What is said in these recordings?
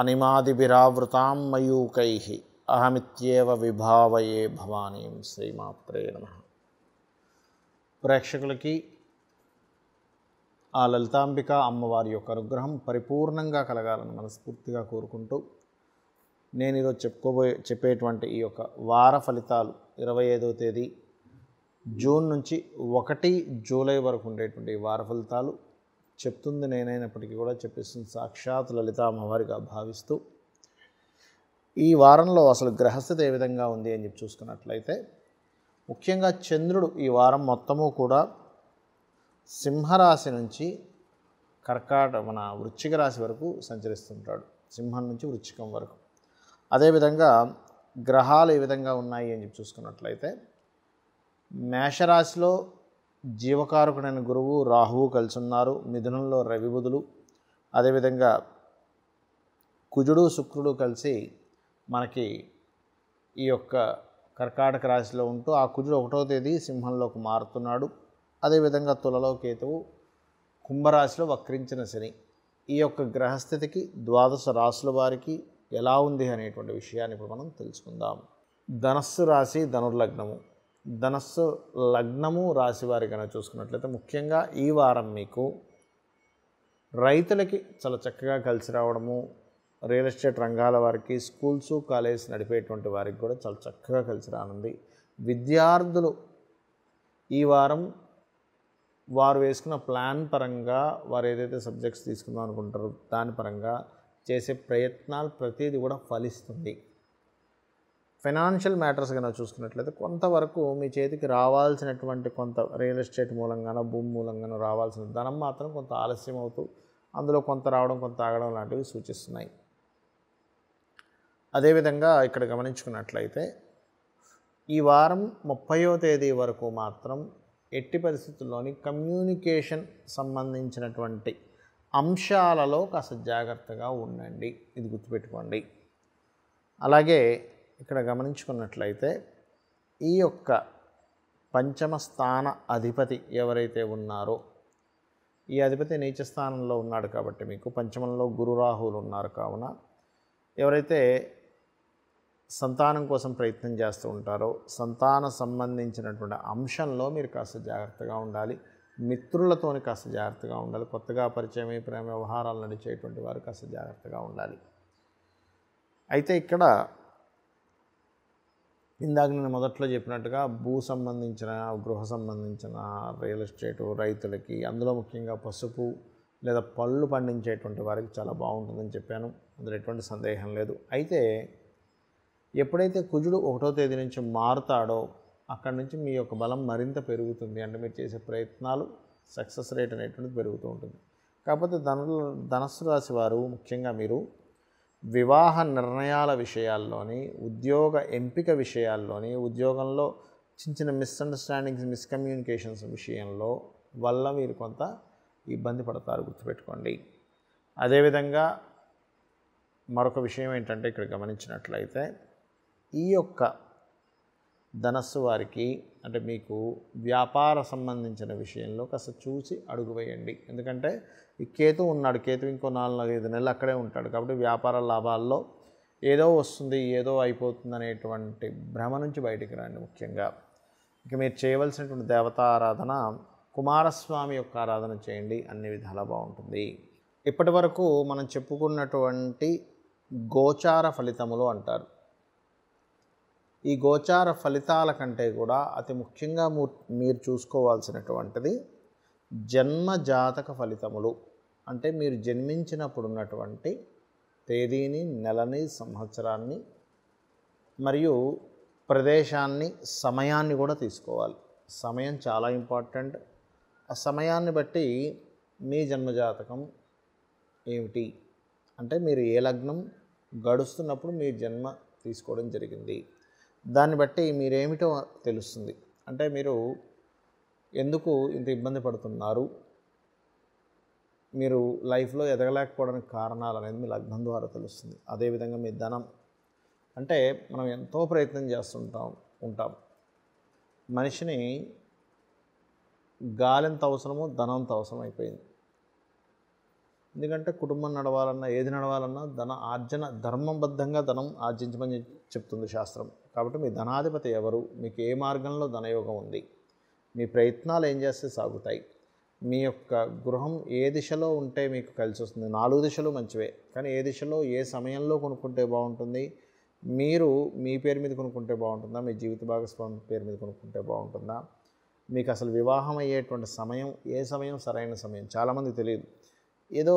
అనిమాదిభిరావృతాం మయూకై అహమిత్యేవ విభావయే భవానీ శ్రీమాత్రే నమ ప్రేక్షకులకి ఆ లలితాంబిక అమ్మవారి యొక్క అనుగ్రహం పరిపూర్ణంగా కలగాలని మనస్ఫూర్తిగా కోరుకుంటూ నేను ఈరోజు చెప్పుకోబోయే చెప్పేటువంటి ఈ యొక్క వార ఫలితాలు ఇరవై ఐదవ తేదీ జూన్ నుంచి ఒకటి జూలై వరకు ఉండేటువంటి వార ఫలితాలు చెప్తుంది నేనైనప్పటికీ కూడా చెప్పిస్తుంది సాక్షాత్ లలితామ్మవారిగా భావిస్తూ ఈ వారంలో అసలు గ్రహస్థితి ఏ విధంగా ఉంది అని చెప్పి చూసుకున్నట్లయితే ముఖ్యంగా చంద్రుడు ఈ వారం మొత్తము కూడా సింహరాశి నుంచి కర్కాట మన వృశ్చిక రాశి వరకు సంచరిస్తుంటాడు సింహం నుంచి వృశ్చికం వరకు అదేవిధంగా గ్రహాలు ఏ విధంగా ఉన్నాయి అని చెప్పి చూసుకున్నట్లయితే మేషరాశిలో జీవకారకుడైన గురువు రాహువు కలిసి ఉన్నారు మిథునంలో రవి బుధులు అదేవిధంగా కుజుడు శుక్రుడు కలిసి మనకి ఈ యొక్క కర్కాటక రాశిలో ఉంటూ ఆ కుజుడు ఒకటో తేదీ సింహంలోకి మారుతున్నాడు అదేవిధంగా తులలో కేతువు కుంభరాశిలో వక్రించిన శని ఈ యొక్క గ్రహస్థితికి ద్వాదశ రాశుల వారికి ఎలా ఉంది అనేటువంటి విషయాన్ని ఇప్పుడు మనం తెలుసుకుందాం ధనస్సు రాశి ధనుర్లగ్నము ధనస్సు లగ్నము రాశివారి వారి కనుక చూసుకున్నట్లయితే ముఖ్యంగా ఈ వారం మీకు రైతులకి చాలా చక్కగా కలిసి రావడము రియల్ ఎస్టేట్ రంగాల వారికి స్కూల్స్ కాలేజ్ నడిపేటువంటి వారికి కూడా చాలా చక్కగా కలిసి రానుంది విద్యార్థులు ఈ వారం వారు వేసుకున్న ప్లాన్ పరంగా వారు ఏదైతే సబ్జెక్ట్స్ తీసుకుందాం అనుకుంటారో దాని పరంగా చేసే ప్రయత్నాలు ప్రతిదీ కూడా ఫలిస్తుంది ఫైనాన్షియల్ మ్యాటర్స్ కనుక చూసుకున్నట్లయితే కొంతవరకు మీ చేతికి రావాల్సినటువంటి కొంత రియల్ ఎస్టేట్ మూలంగానో భూమి మూలంగానో రావాల్సిన ధనం మాత్రం కొంత ఆలస్యం అవుతూ అందులో కొంత రావడం కొంత ఆగడం లాంటివి సూచిస్తున్నాయి అదేవిధంగా ఇక్కడ గమనించుకున్నట్లయితే ఈ వారం ముప్పయో తేదీ వరకు మాత్రం ఎట్టి పరిస్థితుల్లోని కమ్యూనికేషన్ సంబంధించినటువంటి అంశాలలో కాస్త జాగ్రత్తగా ఉండండి ఇది గుర్తుపెట్టుకోండి అలాగే ఇక్కడ గమనించుకున్నట్లయితే ఈ యొక్క పంచమ స్థాన అధిపతి ఎవరైతే ఉన్నారో ఈ అధిపతి నీచ స్థానంలో ఉన్నాడు కాబట్టి మీకు పంచమంలో గురురాహువులు ఉన్నారు కావున ఎవరైతే సంతానం కోసం ప్రయత్నం చేస్తూ ఉంటారో సంతాన సంబంధించినటువంటి అంశంలో మీరు కాస్త జాగ్రత్తగా ఉండాలి మిత్రులతోని కాస్త జాగ్రత్తగా ఉండాలి కొత్తగా పరిచయమై ప్రేమ వ్యవహారాలు నడిచేటువంటి వారు కాస్త జాగ్రత్తగా ఉండాలి అయితే ఇక్కడ ఇందాక నేను మొదట్లో చెప్పినట్టుగా భూ సంబంధించిన గృహ సంబంధించిన రియల్ ఎస్టేట్ రైతులకి అందులో ముఖ్యంగా పసుపు లేదా పళ్ళు పండించేటువంటి వారికి చాలా బాగుంటుందని చెప్పాను అందులో ఎటువంటి సందేహం లేదు అయితే ఎప్పుడైతే కుజుడు ఒకటో తేదీ నుంచి మారుతాడో అక్కడి నుంచి మీ యొక్క బలం మరింత పెరుగుతుంది అంటే మీరు చేసే ప్రయత్నాలు సక్సెస్ రేట్ అనేటువంటిది పెరుగుతూ ఉంటుంది కాకపోతే ధనులు ధనస్సు రాశి వారు ముఖ్యంగా మీరు వివాహ నిర్ణయాల విషయాల్లోని ఉద్యోగ ఎంపిక విషయాల్లోని ఉద్యోగంలో చిన్న చిన్న మిస్అండర్స్టాండింగ్స్ మిస్కమ్యూనికేషన్స్ విషయంలో వల్ల మీరు కొంత ఇబ్బంది పడతారు గుర్తుపెట్టుకోండి అదేవిధంగా మరొక విషయం ఏంటంటే ఇక్కడ గమనించినట్లయితే ఈ యొక్క ధనస్సు వారికి అంటే మీకు వ్యాపార సంబంధించిన విషయంలో కాస్త చూసి అడుగు వేయండి ఎందుకంటే ఈ కేతు ఉన్నాడు కేతు ఇంకో నాలుగు ఐదు నెలలు అక్కడే ఉంటాడు కాబట్టి వ్యాపార లాభాల్లో ఏదో వస్తుంది ఏదో అయిపోతుంది అనేటువంటి భ్రమ నుంచి బయటికి రండి ముఖ్యంగా ఇక మీరు చేయవలసినటువంటి ఆరాధన కుమారస్వామి యొక్క ఆరాధన చేయండి అన్ని విధాలా బాగుంటుంది ఇప్పటి వరకు మనం చెప్పుకున్నటువంటి గోచార ఫలితములు అంటారు ఈ గోచార ఫలితాల కంటే కూడా అతి ముఖ్యంగా మీరు చూసుకోవాల్సినటువంటిది జన్మ జాతక ఫలితములు అంటే మీరు జన్మించినప్పుడు ఉన్నటువంటి తేదీని నెలని సంవత్సరాన్ని మరియు ప్రదేశాన్ని సమయాన్ని కూడా తీసుకోవాలి సమయం చాలా ఇంపార్టెంట్ ఆ సమయాన్ని బట్టి మీ జన్మజాతకం ఏమిటి అంటే మీరు ఏ లగ్నం గడుస్తున్నప్పుడు మీ జన్మ తీసుకోవడం జరిగింది దాన్ని బట్టి మీరేమిటో తెలుస్తుంది అంటే మీరు ఎందుకు ఇంత ఇబ్బంది పడుతున్నారు మీరు లైఫ్లో ఎదగలేకపోవడానికి కారణాలు అనేది మీ లగ్నం ద్వారా తెలుస్తుంది అదేవిధంగా మీ ధనం అంటే మనం ఎంతో ప్రయత్నం చేస్తుంటాం ఉంటాం మనిషిని గాలింత అవసరము ధనంత అవసరం అయిపోయింది ఎందుకంటే కుటుంబం నడవాలన్నా ఏది నడవాలన్నా ధన ఆర్జన ధర్మబద్ధంగా ధనం ఆర్జించమని చెప్తుంది శాస్త్రం కాబట్టి మీ ధనాధిపతి ఎవరు మీకు ఏ మార్గంలో ధనయోగం ఉంది మీ ప్రయత్నాలు ఏం చేస్తే సాగుతాయి మీ యొక్క గృహం ఏ దిశలో ఉంటే మీకు కలిసి వస్తుంది నాలుగు దిశలు మంచివే కానీ ఏ దిశలో ఏ సమయంలో కొనుక్కుంటే బాగుంటుంది మీరు మీ పేరు మీద కొనుక్కుంటే బాగుంటుందా మీ జీవిత భాగస్వామి పేరు మీద కొనుక్కుంటే బాగుంటుందా మీకు అసలు వివాహం అయ్యేటువంటి సమయం ఏ సమయం సరైన సమయం చాలామంది తెలియదు ఏదో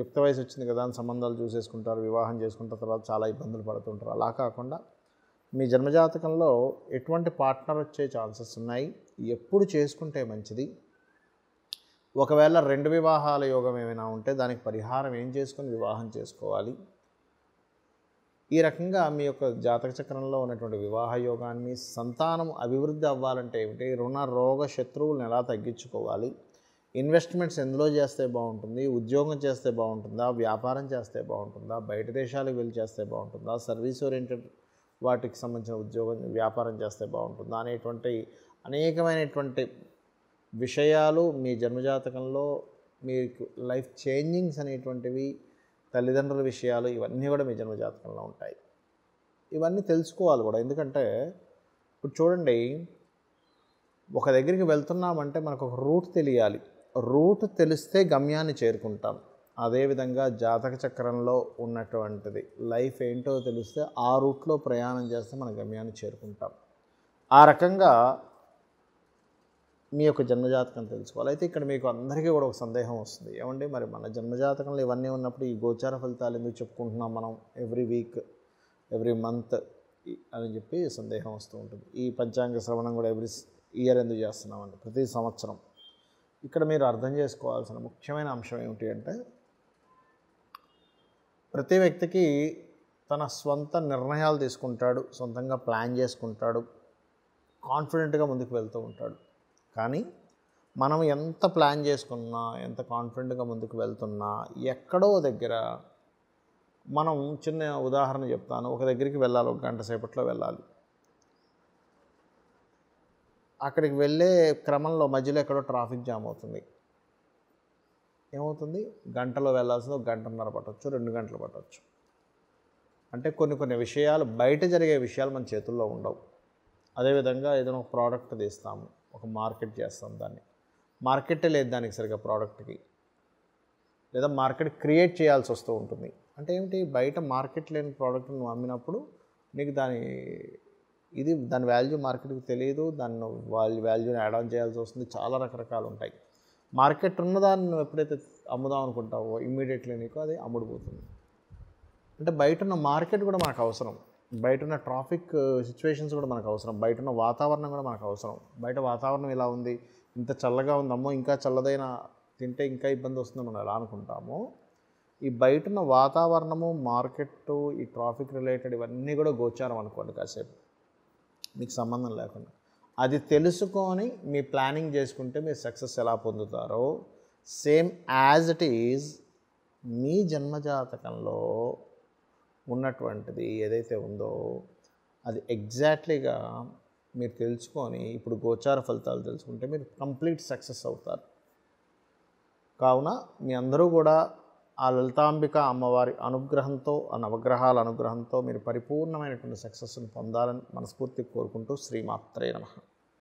యుక్త వయసు వచ్చింది కదా అని సంబంధాలు చూసేసుకుంటారు వివాహం చేసుకుంటారు తర్వాత చాలా ఇబ్బందులు పడుతుంటారు అలా కాకుండా మీ జన్మజాతకంలో ఎటువంటి పార్ట్నర్ వచ్చే ఛాన్సెస్ ఉన్నాయి ఎప్పుడు చేసుకుంటే మంచిది ఒకవేళ రెండు వివాహాల యోగం ఏమైనా ఉంటే దానికి పరిహారం ఏం చేసుకుని వివాహం చేసుకోవాలి ఈ రకంగా మీ యొక్క జాతక చక్రంలో ఉన్నటువంటి వివాహ యోగాన్ని సంతానం అభివృద్ధి అవ్వాలంటే ఏమిటి రుణ రోగ శత్రువులను ఎలా తగ్గించుకోవాలి ఇన్వెస్ట్మెంట్స్ ఎందులో చేస్తే బాగుంటుంది ఉద్యోగం చేస్తే బాగుంటుందా వ్యాపారం చేస్తే బాగుంటుందా బయట దేశాలకు వెళ్ళి చేస్తే బాగుంటుందా సర్వీస్ ఓరియంటెడ్ వాటికి సంబంధించిన ఉద్యోగం వ్యాపారం చేస్తే బాగుంటుందా అనేటువంటి అనేకమైనటువంటి విషయాలు మీ జన్మజాతకంలో మీకు లైఫ్ చేంజింగ్స్ అనేటువంటివి తల్లిదండ్రుల విషయాలు ఇవన్నీ కూడా మీ జన్మజాతకంలో ఉంటాయి ఇవన్నీ తెలుసుకోవాలి కూడా ఎందుకంటే ఇప్పుడు చూడండి ఒక దగ్గరికి వెళ్తున్నామంటే మనకు ఒక రూట్ తెలియాలి రూట్ తెలిస్తే గమ్యాన్ని చేరుకుంటాం అదేవిధంగా జాతక చక్రంలో ఉన్నటువంటిది లైఫ్ ఏంటో తెలిస్తే ఆ రూట్లో ప్రయాణం చేస్తే మన గమ్యాన్ని చేరుకుంటాం ఆ రకంగా మీ యొక్క జన్మజాతకం తెలుసుకోవాలి అయితే ఇక్కడ మీకు అందరికీ కూడా ఒక సందేహం వస్తుంది ఏమండి మరి మన జన్మజాతకంలో ఇవన్నీ ఉన్నప్పుడు ఈ గోచార ఫలితాలు ఎందుకు చెప్పుకుంటున్నాం మనం ఎవ్రీ వీక్ ఎవ్రీ మంత్ అని చెప్పి సందేహం వస్తూ ఉంటుంది ఈ పంచాంగ శ్రవణం కూడా ఎవ్రీ ఇయర్ ఎందుకు చేస్తున్నామండి ప్రతి సంవత్సరం ఇక్కడ మీరు అర్థం చేసుకోవాల్సిన ముఖ్యమైన అంశం ఏమిటి అంటే ప్రతి వ్యక్తికి తన స్వంత నిర్ణయాలు తీసుకుంటాడు సొంతంగా ప్లాన్ చేసుకుంటాడు కాన్ఫిడెంట్గా ముందుకు వెళ్తూ ఉంటాడు కానీ మనం ఎంత ప్లాన్ చేసుకున్నా ఎంత కాన్ఫిడెంట్గా ముందుకు వెళ్తున్నా ఎక్కడో దగ్గర మనం చిన్న ఉదాహరణ చెప్తాను ఒక దగ్గరికి వెళ్ళాలి ఒక గంట సేపట్లో వెళ్ళాలి అక్కడికి వెళ్ళే క్రమంలో మధ్యలో ఎక్కడో ట్రాఫిక్ జామ్ అవుతుంది ఏమవుతుంది గంటలో వెళ్ళాల్సిన గంటన్నర పట్టవచ్చు రెండు గంటలు పట్టవచ్చు అంటే కొన్ని కొన్ని విషయాలు బయట జరిగే విషయాలు మన చేతుల్లో ఉండవు అదేవిధంగా ఏదైనా ఒక ప్రోడక్ట్ తీస్తాము ఒక మార్కెట్ చేస్తాం దాన్ని మార్కెటే లేదు దానికి సరిగ్గా ప్రోడక్ట్కి లేదా మార్కెట్ క్రియేట్ చేయాల్సి వస్తూ ఉంటుంది అంటే ఏమిటి బయట మార్కెట్ లేని ప్రోడక్ట్ నువ్వు అమ్మినప్పుడు నీకు దాని ఇది దాని వాల్యూ మార్కెట్కి తెలియదు దాన్ని వాల్యూ వాల్యూని యాడ్ ఆన్ చేయాల్సి వస్తుంది చాలా రకరకాలు ఉంటాయి మార్కెట్ ఉన్నదాన్ని నువ్వు ఎప్పుడైతే అమ్ముదాం అనుకుంటావో ఇమ్మీడియట్లీ నీకు అది అమ్ముడుపోతుంది అంటే బయట ఉన్న మార్కెట్ కూడా మనకు అవసరం బయట ఉన్న ట్రాఫిక్ సిచ్యువేషన్స్ uh, కూడా మనకు అవసరం బయట ఉన్న వాతావరణం కూడా మనకు అవసరం బయట వాతావరణం ఇలా ఉంది ఇంత చల్లగా ఉందమ్మో ఇంకా చల్లదైన తింటే ఇంకా ఇబ్బంది వస్తుంది మనం ఎలా అనుకుంటామో ఈ బయట ఉన్న వాతావరణము మార్కెట్ ఈ ట్రాఫిక్ రిలేటెడ్ ఇవన్నీ కూడా గోచారం అనుకోండి కాసేపు మీకు సంబంధం లేకుండా అది తెలుసుకొని మీ ప్లానింగ్ చేసుకుంటే మీరు సక్సెస్ ఎలా పొందుతారో సేమ్ యాజ్ ఇట్ ఈజ్ మీ జన్మజాతకంలో ఉన్నటువంటిది ఏదైతే ఉందో అది ఎగ్జాక్ట్లీగా మీరు తెలుసుకొని ఇప్పుడు గోచార ఫలితాలు తెలుసుకుంటే మీరు కంప్లీట్ సక్సెస్ అవుతారు కావున మీ అందరూ కూడా ఆ లలితాంబిక అమ్మవారి అనుగ్రహంతో ఆ నవగ్రహాల అనుగ్రహంతో మీరు పరిపూర్ణమైనటువంటి సక్సెస్ను పొందాలని మనస్ఫూర్తి కోరుకుంటూ శ్రీమాత్రే నమ